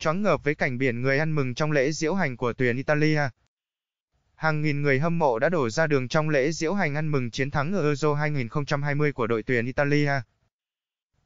choáng ngợp với cảnh biển người ăn mừng trong lễ diễu hành của tuyển Italia. Hàng nghìn người hâm mộ đã đổ ra đường trong lễ diễu hành ăn mừng chiến thắng ở Euro 2020 của đội tuyển Italia.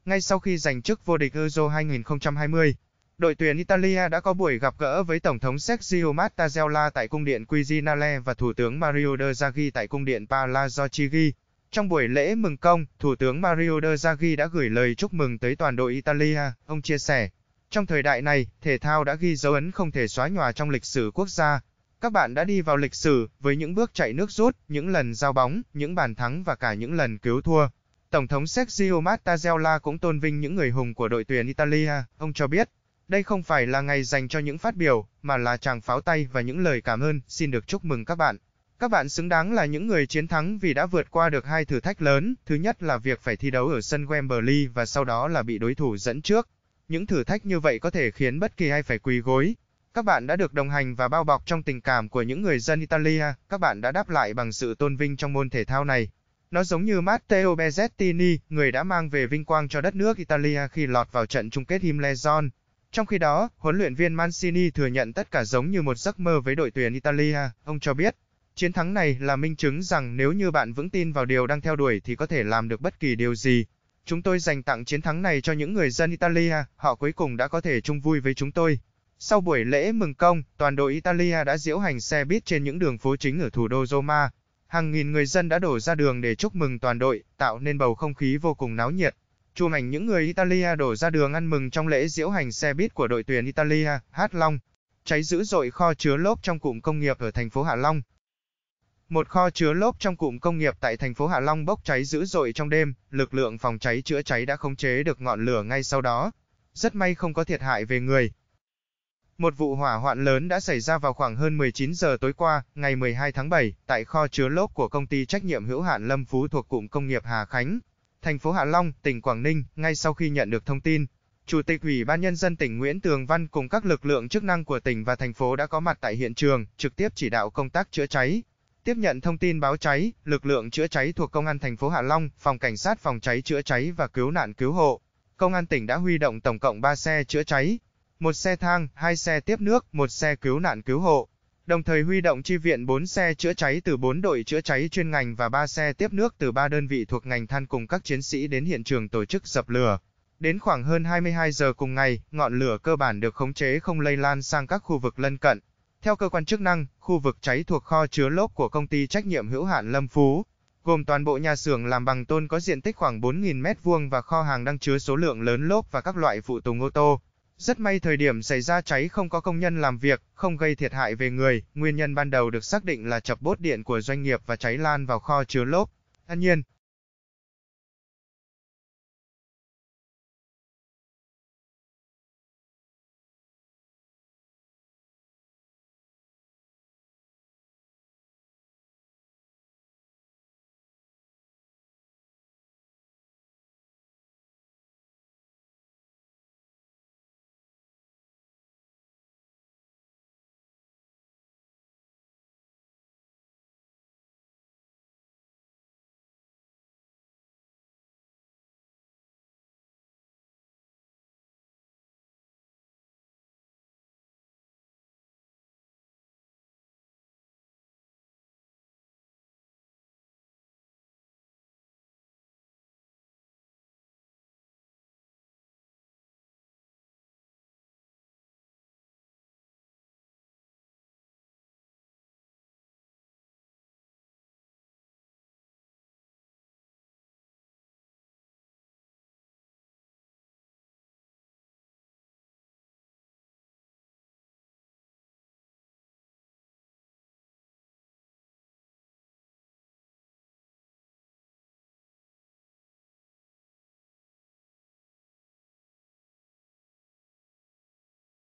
Ngay sau khi giành chức vô địch Euro 2020, đội tuyển Italia đã có buổi gặp gỡ với Tổng thống Sergio Mattarella tại cung điện Quirinale và Thủ tướng Mario Draghi tại cung điện Palazzo Chigi. Trong buổi lễ mừng công, Thủ tướng Mario Draghi đã gửi lời chúc mừng tới toàn đội Italia, ông chia sẻ. Trong thời đại này, thể thao đã ghi dấu ấn không thể xóa nhòa trong lịch sử quốc gia. Các bạn đã đi vào lịch sử với những bước chạy nước rút, những lần giao bóng, những bàn thắng và cả những lần cứu thua. Tổng thống Sergio Mattarella cũng tôn vinh những người hùng của đội tuyển Italia, ông cho biết. Đây không phải là ngày dành cho những phát biểu, mà là tràng pháo tay và những lời cảm ơn, xin được chúc mừng các bạn. Các bạn xứng đáng là những người chiến thắng vì đã vượt qua được hai thử thách lớn, thứ nhất là việc phải thi đấu ở sân Wembley và sau đó là bị đối thủ dẫn trước những thử thách như vậy có thể khiến bất kỳ ai phải quỳ gối. Các bạn đã được đồng hành và bao bọc trong tình cảm của những người dân Italia, các bạn đã đáp lại bằng sự tôn vinh trong môn thể thao này. Nó giống như Matteo Bezzettini, người đã mang về vinh quang cho đất nước Italia khi lọt vào trận chung kết Himlezon. Trong khi đó, huấn luyện viên Mancini thừa nhận tất cả giống như một giấc mơ với đội tuyển Italia, ông cho biết. Chiến thắng này là minh chứng rằng nếu như bạn vững tin vào điều đang theo đuổi thì có thể làm được bất kỳ điều gì. Chúng tôi dành tặng chiến thắng này cho những người dân Italia, họ cuối cùng đã có thể chung vui với chúng tôi. Sau buổi lễ mừng công, toàn đội Italia đã diễu hành xe buýt trên những đường phố chính ở thủ đô Roma. Hàng nghìn người dân đã đổ ra đường để chúc mừng toàn đội, tạo nên bầu không khí vô cùng náo nhiệt. Chùm ảnh những người Italia đổ ra đường ăn mừng trong lễ diễu hành xe buýt của đội tuyển Italia, Hát Long. Cháy dữ dội kho chứa lốp trong cụm công nghiệp ở thành phố Hạ Long. Một kho chứa lốp trong cụm công nghiệp tại thành phố Hạ Long bốc cháy dữ dội trong đêm, lực lượng phòng cháy chữa cháy đã khống chế được ngọn lửa ngay sau đó. Rất may không có thiệt hại về người. Một vụ hỏa hoạn lớn đã xảy ra vào khoảng hơn 19 giờ tối qua, ngày 12 tháng 7, tại kho chứa lốp của công ty trách nhiệm hữu hạn Lâm Phú thuộc cụm công nghiệp Hà Khánh, thành phố Hạ Long, tỉnh Quảng Ninh, ngay sau khi nhận được thông tin, Chủ tịch Ủy ban nhân dân tỉnh Nguyễn Tường Văn cùng các lực lượng chức năng của tỉnh và thành phố đã có mặt tại hiện trường, trực tiếp chỉ đạo công tác chữa cháy, Tiếp nhận thông tin báo cháy, lực lượng chữa cháy thuộc Công an thành phố Hạ Long, Phòng Cảnh sát Phòng cháy chữa cháy và Cứu nạn Cứu hộ, Công an tỉnh đã huy động tổng cộng 3 xe chữa cháy, một xe thang, hai xe tiếp nước, một xe cứu nạn cứu hộ. Đồng thời huy động chi viện 4 xe chữa cháy từ 4 đội chữa cháy chuyên ngành và 3 xe tiếp nước từ 3 đơn vị thuộc ngành than cùng các chiến sĩ đến hiện trường tổ chức dập lửa. Đến khoảng hơn 22 giờ cùng ngày, ngọn lửa cơ bản được khống chế không lây lan sang các khu vực lân cận. Theo cơ quan chức năng, khu vực cháy thuộc kho chứa lốp của công ty trách nhiệm hữu hạn Lâm Phú, gồm toàn bộ nhà xưởng làm bằng tôn có diện tích khoảng 4.000 m2 và kho hàng đang chứa số lượng lớn lốp và các loại phụ tùng ô tô. Rất may thời điểm xảy ra cháy không có công nhân làm việc, không gây thiệt hại về người, nguyên nhân ban đầu được xác định là chập bốt điện của doanh nghiệp và cháy lan vào kho chứa lốp. Tất nhiên,